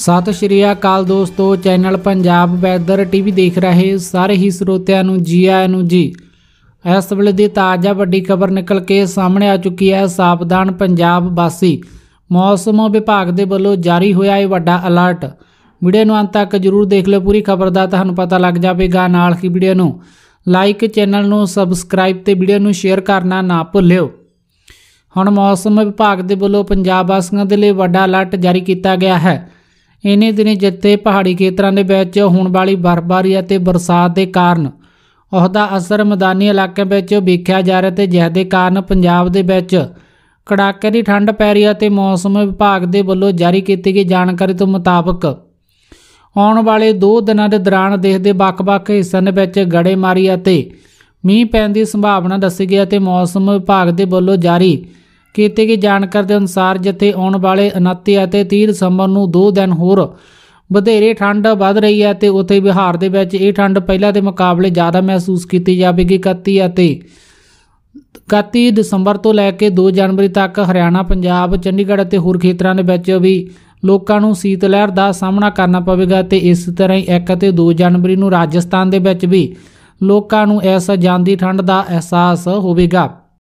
ਸਤਿ ਸ਼੍ਰੀ ਅਕਾਲ ਦੋਸਤੋ channel Punjab weather TV ਦੇਖ ਰਹੇ ਸਾਰੇ ਹੀ ਸਰੋਤਿਆਂ ਨੂੰ ਜੀ ਆਇਆਂ ਨੂੰ ਜੀ ਇਸ ਵੇਲੇ ਦੀ ਤਾਜ਼ਾ ਵੱਡੀ ਖਬਰ ਨਿਕਲ ਕੇ ਸਾਹਮਣੇ ਆ ਚੁੱਕੀ ਹੈ ਸਾਵਧਾਨ ਪੰਜਾਬ ਵਾਸੀ ਮੌਸਮ ਵਿਭਾਗ ਦੇ ਵੱਲੋਂ ਜਾਰੀ ਹੋਇਆ ਇਹ ਵੱਡਾ ਅਲਰਟ ਵੀਡੀਓ ਨੂੰ ਅੰਤ ਤੱਕ ਜਰੂਰ ਦੇਖ ਲਓ ਪੂਰੀ ਖਬਰ ਦਾ ਤੁਹਾਨੂੰ ਪਤਾ ਲੱਗ ਜਾਵੇਗਾ ਨਾਲ ਹੀ ਵੀਡੀਓ ਨੂੰ ਲਾਈਕ ਚੈਨਲ ਨੂੰ ਸਬਸਕ੍ਰਾਈਬ ਤੇ ਵੀਡੀਓ ਨੂੰ ਸ਼ੇਅਰ ਕਰਨਾ ਨਾ ਭੁੱਲਿਓ ਹੁਣ ਮੌਸਮ ਵਿਭਾਗ ਦੇ ਵੱਲੋਂ ਪੰਜਾਬ ਵਾਸੀਆਂ ਦੇ ਲਈ ਵੱਡਾ ਅਲਰਟ ਜਾਰੀ ਕੀਤਾ ਗਿਆ ਹੈ ਇਨੇ ਦਿਨੀ ਜਿੱਤੇ ਪਹਾੜੀ ਖੇਤਰਾਂ ਦੇ ਵਿੱਚ ਹੋਣ ਵਾਲੀ ਬਰਫ਼ਬਾਰੀ ਅਤੇ ਬਰਸਾਤ ਦੇ ਕਾਰਨ ਉਹਦਾ ਅਸਰ ਮੈਦਾਨੀ ਇਲਾਕਿਆਂ ਵਿੱਚ ਵੇਖਿਆ ਜਾ ਰਿਹਾ ਤੇ ਜਿਸ ਦੇ ਕਾਰਨ ਪੰਜਾਬ ਦੇ ਵਿੱਚ ਕੜਾਕੇ ਦੀ ਠੰਡ ਪੈ ਰਹੀ ਹੈ ਤੇ ਮੌਸਮ ਵਿਭਾਗ ਦੇ ਵੱਲੋਂ ਜਾਰੀ ਕੀਤੀ ਗਈ ਜਾਣਕਾਰੀ ਤੋਂ ਮੁਤਾਬਕ ਆਉਣ ਵਾਲੇ 2 ਦਿਨਾਂ ਦੇ ਦੌਰਾਨ ਦੇਸ਼ ਦੇ ਵੱਖ-ਵੱਖ ਹਿੱਸਿਆਂ ਦੇ ਵਿੱਚ ਗੜੇਮਾਰੀ ਅਤੇ ਮੀਂਹ ਪੈਣ ਦੀ ਸੰਭਾਵਨਾ ਦੱਸੀ ਗਈ ਹੈ ਤੇ ਮੌਸਮ ਵਿਭਾਗ ਦੇ ਵੱਲੋਂ ਜਾਰੀ ਕੀਤੇ ਗਈ ਜਾਣਕਾਰੀ ਦੇ ਅਨੁਸਾਰ ਜਿੱਥੇ ਆਉਣ ਵਾਲੇ 29 ਅਤੇ 30 ਦਸੰਬਰ ਨੂੰ ਦੋ ਦਿਨ ਹੋਰ ਵਧੇਰੇ ਠੰਡ ਵੱਧ ਰਹੀ ਹੈ ਤੇ ਉੱਥੇ ਬਿਹਾਰ ਦੇ ਵਿੱਚ ਇਹ ਠੰਡ ਪਹਿਲਾਂ ਦੇ ਮੁਕਾਬਲੇ ਜ਼ਿਆਦਾ ਮਹਿਸੂਸ ਕੀਤੀ ਜਾਵੇਗੀ 31 ਅਤੇ 31 ਦਸੰਬਰ ਤੋਂ ਲੈ ਕੇ 2 ਜਨਵਰੀ ਤੱਕ ਹਰਿਆਣਾ ਪੰਜਾਬ ਚੰਡੀਗੜ੍ਹ ਅਤੇ ਹੋਰ ਖੇਤਰਾਂ ਦੇ ਵਿੱਚ ਵੀ ਲੋਕਾਂ ਨੂੰ ਸੀਤ ਲਹਿਰ ਦਾ ਸਾਹਮਣਾ ਕਰਨਾ ਪਵੇਗਾ ਤੇ ਇਸ ਤਰ੍ਹਾਂ ਹੀ 1 ਅਤੇ 2 ਜਨਵਰੀ ਨੂੰ ਰਾਜਸਥਾਨ ਦੇ ਵਿੱਚ ਵੀ ਲੋਕਾਂ ਨੂੰ ਐਸਾ ਜਾਂਦੀ ਠੰਡ ਦਾ ਅਹਿਸਾਸ ਹੋਵੇਗਾ